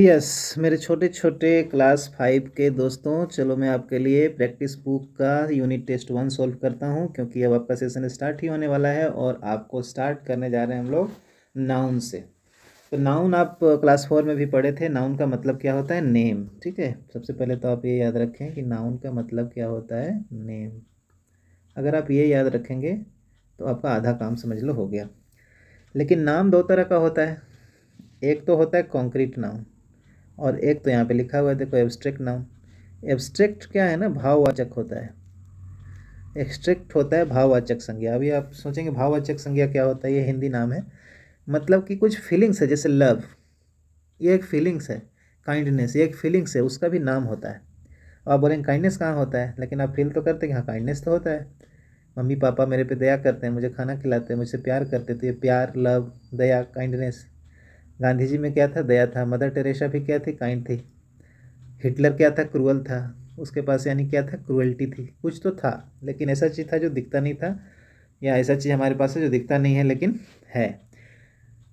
yes मेरे छोटे छोटे क्लास फाइव के दोस्तों चलो मैं आपके लिए प्रैक्टिस बुक का यूनिट टेस्ट वन सॉल्व करता हूँ क्योंकि अब आपका सेशन स्टार्ट ही होने वाला है और आपको स्टार्ट करने जा रहे हैं हम लोग नाउन से तो नाउन आप क्लास फोर में भी पढ़े थे नाउन का मतलब क्या होता है नेम ठीक है सबसे पहले तो आप ये याद रखें कि नाउन का मतलब क्या होता है नेम अगर आप ये याद रखेंगे तो आपका आधा काम समझ लो हो गया लेकिन नाम दो तरह का होता है एक तो होता है कॉन्क्रीट नाउन और एक तो यहाँ पे लिखा हुआ है देखो एब्स्ट्रैक्ट नाउन एब्स्ट्रैक्ट क्या है ना भाववाचक होता है एब्स्ट्रैक्ट होता है भाववाचक संज्ञा अभी आप सोचेंगे भाववाचक संज्ञा क्या होता है ये हिंदी नाम है मतलब कि कुछ फीलिंग्स है जैसे लव ये एक फीलिंग्स है काइंडनेस ये एक फीलिंग्स है उसका भी नाम होता है आप बोलेंगे काइंडनेस कहाँ होता है लेकिन आप फील तो करते हैं कि हाँ काइंडनेस तो होता है मम्मी पापा मेरे पे दया करते हैं मुझे खाना खिलाते हैं मुझसे प्यार करते हैं तो ये प्यार लव दया काइंडनेस गांधी जी में क्या था दया था मदर टेरेसा भी क्या थी काइंड थी हिटलर क्या था क्रूअल था उसके पास यानी क्या था क्रूअल्टी थी कुछ तो था लेकिन ऐसा चीज़ था जो दिखता नहीं था या ऐसा चीज़ हमारे पास है जो दिखता नहीं है लेकिन है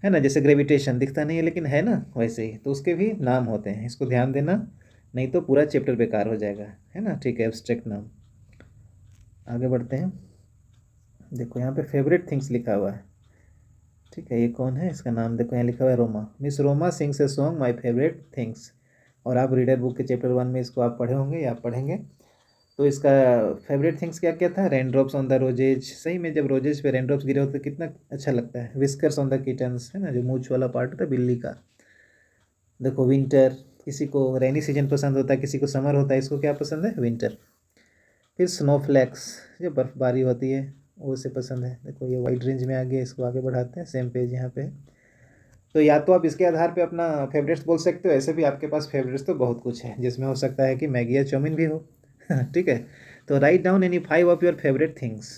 है ना जैसे ग्रेविटेशन दिखता नहीं है लेकिन है ना वैसे ही तो उसके भी नाम होते हैं इसको ध्यान देना नहीं तो पूरा चैप्टर बेकार हो जाएगा है ना ठीक है एब्स्ट्रैक्ट नाम आगे बढ़ते हैं देखो यहाँ पे फेवरेट थिंग्स लिखा हुआ है ठीक है ये कौन है इसका नाम देखो यहाँ लिखा हुआ है Roma Miss Roma sings a song my favourite things और आप रीडर बुक के चैप्टर वन में इसको आप पढ़े होंगे या पढ़ेंगे तो इसका फेवरेट थिंग्स क्या क्या था रेनड्रॉप्स ऑन द रोजेज सही में जब रोजेज पे रेनड्रॉप्स गिरे होते कितना अच्छा लगता है विस्कर्स ऑन द किटन्स है ना जो मूछ वाला पार्ट होता है बिल्ली का देखो विंटर किसी को रेनी सीजन पसंद होता है किसी को समर होता है इसको क्या पसंद है विंटर फिर स्नोफ्लैक्स जो बर्फ़बारी होती है वो उसे पसंद है देखो ये वाइड रेंज में आ गया इसको आगे बढ़ाते हैं सेम पेज यहाँ पे तो या तो आप इसके आधार पे अपना फेवरेट्स बोल सकते हो ऐसे भी आपके पास फेवरेट्स तो बहुत कुछ है जिसमें हो सकता है कि मैगी या चाउमिन भी हो ठीक है तो write down any five of your favourite things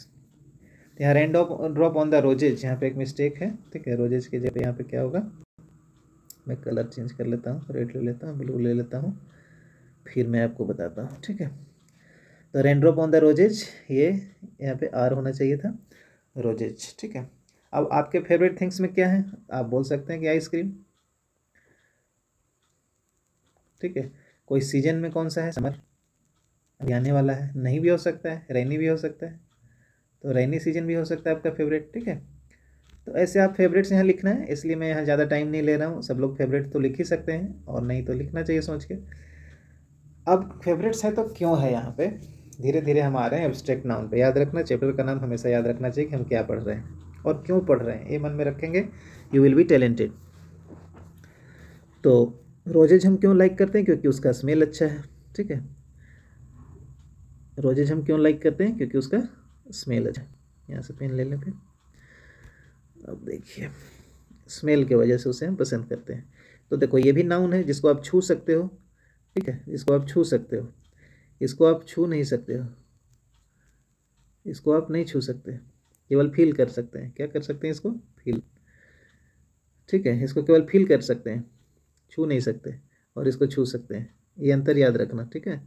यहाँ rain of drop on the roses यहाँ पे एक मिस्टेक है ठीक है रोजेज की जगह यहाँ पे क्या होगा मैं कलर चेंज कर लेता हूँ रेड ले लेता हूँ ब्लू ले लेता हूँ फिर मैं आपको बताता हूँ ठीक है तो रेनड्रॉप ऑन द रोजेज ये यहाँ पे आर होना चाहिए था रोजेज ठीक है अब आपके फेवरेट थिंग्स में क्या है आप बोल सकते हैं कि आइसक्रीम ठीक है कोई सीजन में कौन सा है समर अभी आने वाला है नहीं भी हो सकता है रेनी भी हो सकता है तो रेनी सीजन भी हो सकता है आपका फेवरेट ठीक है तो ऐसे आप फेवरेट्स यहाँ लिखना है इसलिए मैं यहाँ ज़्यादा टाइम नहीं ले रहा हूँ सब लोग फेवरेट तो लिख ही सकते हैं और नहीं तो लिखना चाहिए सोच के अब फेवरेट्स है तो क्यों है यहाँ पे धीरे धीरे हम आ रहे हैं एब्स्ट्रैक्ट नाउन पे याद रखना चैप्टर का नाम हमेशा याद रखना चाहिए कि हम क्या पढ़ रहे हैं और क्यों पढ़ रहे हैं ये मन में रखेंगे यू विल बी टैलेंटेड तो रोजेज हम क्यों लाइक करते हैं क्योंकि उसका स्मेल अच्छा है ठीक है रोजेज हम क्यों लाइक करते हैं क्योंकि उसका स्मेल अच्छा है यहाँ से पेन ले लेंगे अब देखिए स्मेल की वजह से उसे हम पसंद करते हैं तो देखो ये भी नाउन है जिसको आप छू सकते हो ठीक है जिसको आप छू सकते हो इसको आप छू नहीं सकते हो इसको आप नहीं छू सकते केवल फील कर सकते हैं क्या कर सकते हैं इसको फील ठीक है इसको केवल फील कर सकते हैं छू नहीं सकते और इसको छू सकते हैं ये अंतर याद रखना ठीक है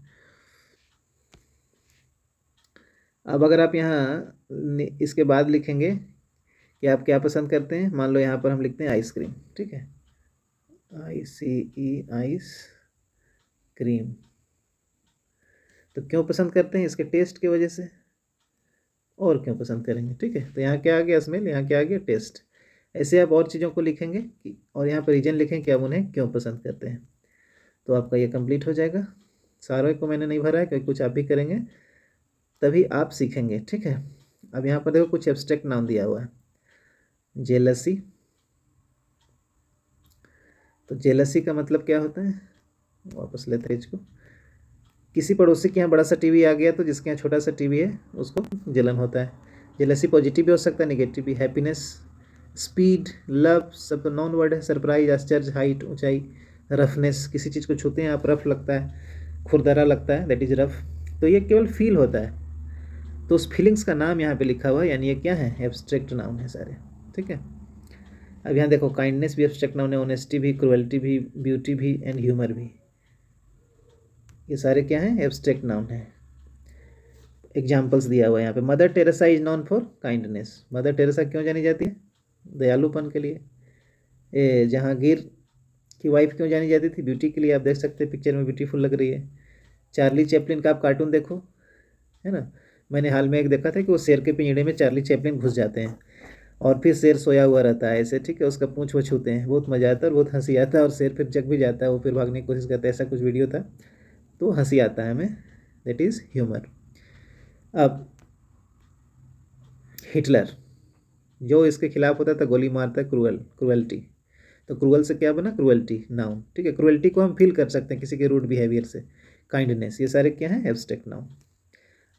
अब अगर आप यहाँ इसके बाद लिखेंगे कि आप क्या पसंद करते हैं मान लो यहाँ पर हम लिखते हैं आइसक्रीम ठीक है आई सी ई आइस क्रीम तो क्यों पसंद करते हैं इसके टेस्ट की वजह से और क्यों पसंद करेंगे ठीक है तो यहाँ क्या आ गया स्मेल यहाँ क्या आ गया टेस्ट ऐसे आप और चीज़ों को लिखेंगे कि और यहाँ पर रीजन लिखें कि आप उन्हें क्यों पसंद करते हैं तो आपका ये कंप्लीट हो जाएगा सारे को मैंने नहीं भरा है क्योंकि कुछ आप भी करेंगे तभी आप सीखेंगे ठीक है अब यहाँ पर देखो कुछ एब्स्ट्रैक्ट नाम दिया हुआ है जेलसी तो जेलसी का मतलब क्या होता है वापस लेते हैं इसको किसी पड़ोसी के यहाँ बड़ा सा टीवी आ गया तो जिसके यहाँ छोटा सा टीवी है उसको जलन होता है जलसी पॉजिटिव भी हो सकता है निगेटिव भी हैप्पीनेस स्पीड लव सब नॉन तो वर्ड है सरप्राइज आश्चर्य हाइट ऊंचाई रफनेस किसी चीज़ को छूते हैं आप रफ लगता है खुरदरा लगता है दैट इज़ रफ तो ये केवल फील होता है तो उस फीलिंग्स का नाम यहाँ पे लिखा हुआ है यानी ये क्या है एब्स्ट्रैक्ट नाउन है सारे ठीक है अब यहाँ देखो काइंडनेस भी एब्स्ट्रैक्ट नाउन है ऑनेस्टी भी क्रुएल्टी भी ब्यूटी भी एंड ह्यूमर भी ये सारे क्या हैं एब्स्ट्रैक्ट नाउन है एग्जाम्पल्स दिया हुआ है यहाँ पे Mother Teresa is known for kindness Mother Teresa क्यों जानी जाती है दयालुपन के लिए ए जहांगीर की वाइफ क्यों जानी जाती थी ब्यूटी के लिए आप देख सकते हैं पिक्चर में ब्यूटीफुल लग रही है चार्ली चैपलिन का आप कार्टून देखो है ना मैंने हाल में एक देखा था कि वो शेर के पिंजड़े में चार्ली चैपलिन घुस जाते हैं और फिर शेर सोया हुआ रहता है ऐसे ठीक है उसका पूँछ वो छूते हैं बहुत मज़ा आता है और बहुत हंसी आता है और शेर फिर जग भी जाता है वो फिर भागने की कोशिश करता है ऐसा कुछ वीडियो था तो हंसी आता है हमें दैट इज़ ह्यूमर अब हिटलर जो इसके खिलाफ होता था गोली मारता है क्रूअल क्रूअल्टी तो क्रूअल से क्या बना क्रूअल्टी नाउन ठीक है क्रूअल्टी को हम फील कर सकते हैं किसी के रूड बिहेवियर से काइंडनेस ये सारे क्या हैं एब्सटेक्ट नाउन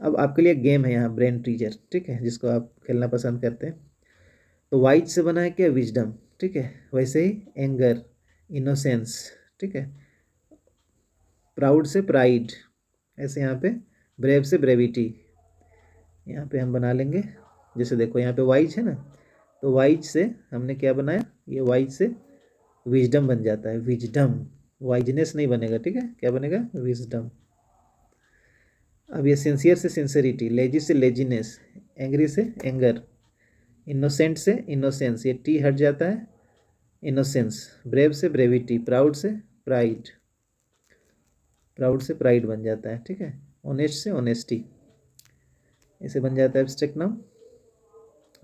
अब आपके लिए गेम है यहाँ ब्रेन टीजर ठीक है जिसको आप खेलना पसंद करते हैं तो वाइज से बना है क्या विजडम ठीक है वैसे ही एंगर इनोसेंस ठीक है प्राउड से प्राइड ऐसे यहाँ पे ब्रेव से ब्रेविटी यहाँ पे हम बना लेंगे जैसे देखो यहाँ पे वाइज है ना तो वाइज से हमने क्या बनाया ये वाइज से विजडम बन जाता है विजडम वाइजनेस नहीं बनेगा ठीक है क्या बनेगा विजडम अब ये सिंसियर से सिंसेरिटी लेजी से लेजीनेस एंग्री से एंगर इनोसेंट से इनोसेंस ये टी हट जाता है इनोसेंस ब्रेव से ब्रेविटी प्राउड से प्राइड प्राउड से प्राइड बन जाता है ठीक है ऑनेस्ट से ऑनेस्टी इसे बन जाता है एब्स्ट्रैक्ट नाम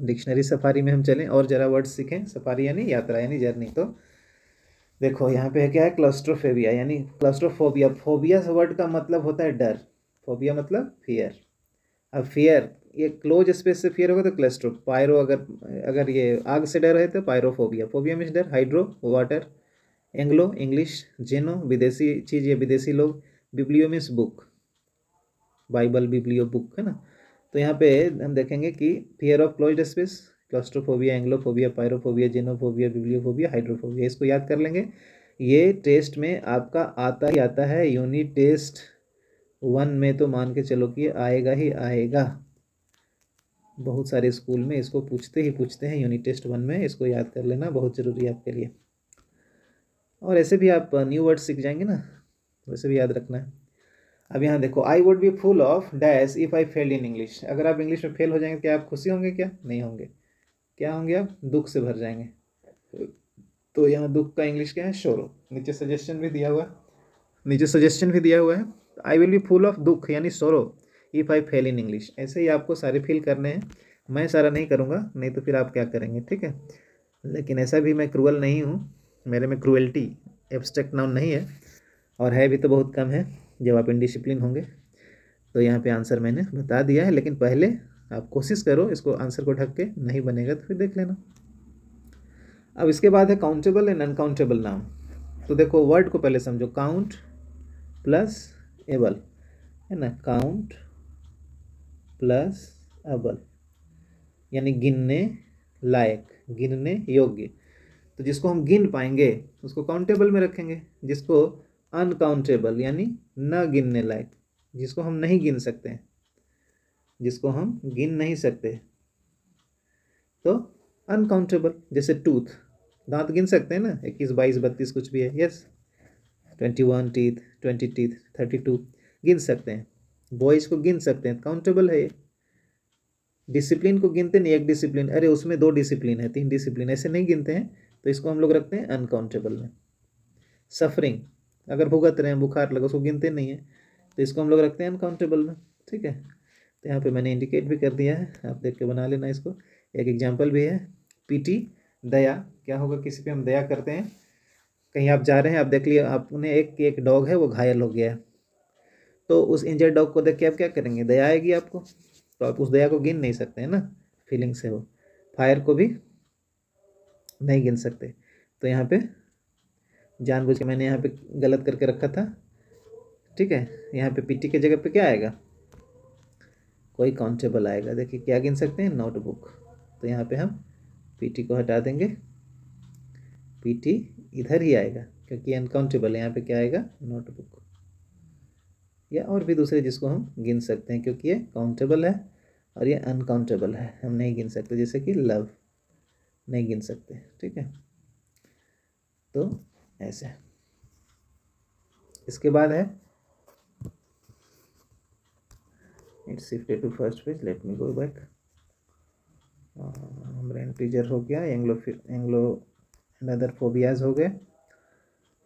डिक्शनरी सफारी में हम चलें और ज़रा वर्ड सीखें सफारी यानी यात्रा यानी जर्नी तो देखो यहाँ पे है क्या है क्लस्ट्रोफेबिया यानी क्लस्ट्रोफोबिया फोबिया वर्ड का मतलब होता है डर फोबिया मतलब फियर अब फियर ये क्लोज स्पेस से फियर होगा तो क्लस्ट्रो पायरो अगर अगर ये आग से डर है तो पायरोफोबिया फोबिया मीन्स डर hydro water Anglo English xeno विदेशी चीज़ ये विदेशी लोग biblio means book Bible biblio book है ना तो यहाँ पे हम देखेंगे कि fear of close space claustrophobia Anglophobia pyrophobia xenophobia bibliophobia hydrophobia इसको याद कर लेंगे ये टेस्ट में आपका आता ही आता है यूनिट टेस्ट वन में तो मान के चलो कि आएगा ही आएगा बहुत सारे स्कूल में इसको पूछते ही पूछते हैं यूनिट टेस्ट वन में इसको याद कर लेना बहुत ज़रूरी है आपके लिए और ऐसे भी आप न्यू वर्ड सीख जाएंगे ना वैसे भी याद रखना है अब यहाँ देखो I would be full of dash if I fail in English अगर आप इंग्लिश में फेल हो जाएंगे क्या आप खुशी होंगे क्या नहीं होंगे क्या होंगे आप दुख से भर जाएंगे तो यहाँ दुख का इंग्लिश क्या है शोरो नीचे सजेशन भी दिया हुआ है नीचे सजेशन भी दिया हुआ है I will be full of दुख यानी शोरो if I fail in English ऐसे ही आपको सारे फील करने हैं मैं सारा नहीं करूँगा नहीं तो फिर आप क्या करेंगे ठीक है लेकिन ऐसा भी मैं क्रूअल नहीं हूँ मेरे में क्रूएल्टी एब्स्ट्रैक्ट नाउन नहीं है और है भी तो बहुत कम है जब आप इनडिसिप्लिन होंगे तो यहाँ पे आंसर मैंने बता दिया है लेकिन पहले आप कोशिश करो इसको आंसर को ढक के नहीं बनेगा तो फिर देख लेना अब इसके बाद है काउंटेबल एंड अनकाउंटेबल नाम तो देखो वर्ड को पहले समझो काउंट प्लस एबल है ना काउंट प्लस अबल यानी गिनने लायक गिनने योग्य तो जिसको हम गिन पाएंगे उसको काउंटेबल में रखेंगे जिसको अनकाउंटेबल यानी न गिनने लायक जिसको हम नहीं गिन सकते हैं जिसको हम गिन नहीं सकते तो अनकाउंटेबल जैसे टूथ दांत गिन सकते हैं ना इक्कीस बाईस बत्तीस कुछ भी है yes twenty one teeth twenty teeth thirty two गिन सकते हैं बॉयज को गिन सकते हैं काउंटेबल है ये डिसिप्लिन को गिनते नहीं एक डिसिप्लिन अरे उसमें दो डिसिप्लिन है तीन डिसिप्लिन ऐसे नहीं गिनते हैं तो इसको हम लोग रखते हैं अनकाउंटेबल में सफरिंग अगर भुगत रहे हैं बुखार लगा उसको गिनते नहीं है तो इसको हम लोग रखते हैं अनकाउंटेबल में ठीक है तो यहाँ पे मैंने इंडिकेट भी कर दिया है आप देख के बना लेना इसको एक एग्जाम्पल भी है पीटी दया क्या होगा किसी पे हम दया करते हैं कहीं आप जा रहे हैं आप देख लिए आपने एक एक डॉग है वो घायल हो गया है तो उस इंजर्ड डॉग को देख के आप क्या करेंगे दया आएगी आपको तो आप उस दया को गिन नहीं सकते हैं ना फीलिंग से वो फायर को भी नहीं गिन सकते तो यहाँ पे जानबूझ के मैंने यहाँ पे गलत करके रखा था ठीक है यहाँ पे पीटी के जगह पे क्या आएगा कोई काउंटेबल आएगा देखिए क्या गिन सकते हैं नोटबुक तो यहाँ पे हम पीटी को हटा देंगे पीटी इधर ही आएगा क्योंकि अनकाउंटेबल है यहाँ पे क्या आएगा नोटबुक या और भी दूसरे जिसको हम गिन सकते हैं क्योंकि ये काउंटेबल है और ये अनकाउंटेबल है हम नहीं गिन सकते जैसे कि लव नहीं गिन सकते ठीक है तो ऐसे इसके बाद है it's shifted to first page let me go back हमारा इंटीजर हो गया Anglo Anglo and other phobias हो गए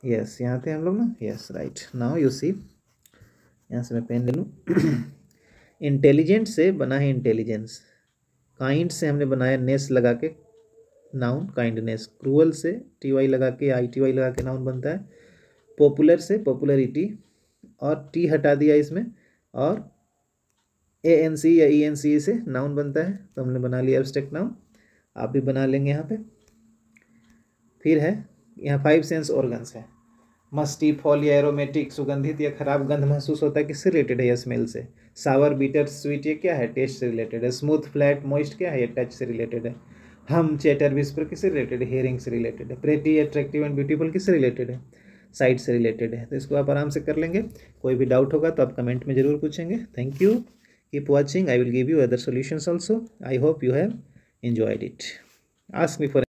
यस यहाँ थे हम लोग ना yes right now you see यहाँ से मैं पेन ले लूँ इंटेलिजेंट से बना है इंटेलिजेंस काइंड से हमने बनाया नेस लगा के नाउन काइंडनेस क्रूअल से टी वाई लगा के आई टी वाई लगा के नाउन बनता है पॉपुलर से पॉपुलरिटी और टी हटा दिया इसमें और ए एन सी या ई एन सी से नाउन बनता है तो हमने बना लिया एब्स्ट्रैक्ट नाउन आप भी बना लेंगे यहाँ पे फिर है यहाँ फाइव सेंस ऑर्गन्स है मस्टी फॉल या एरोमेटिक सुगंधित या खराब गंध महसूस होता है किससे रिलेटेड है या स्मेल से सावर बीटर स्वीट ये क्या है टेस्ट से रिलेटेड है स्मूथ फ्लैट मॉइस्ट क्या है या टच से रिलेटेड है हम चैटर विस्पर किससे रिलेटेड है हेयरिंग से रिलेटेड है प्रेटी अट्रैक्टिव एंड ब्यूटीफुल किससे रिलेटेड है साइट से रिलेटेड है तो इसको आप आराम से कर लेंगे कोई भी डाउट होगा तो आप कमेंट में जरूर पूछेंगे thank you keep watching I will give you other solution also I hope you have enjoyed it ask me for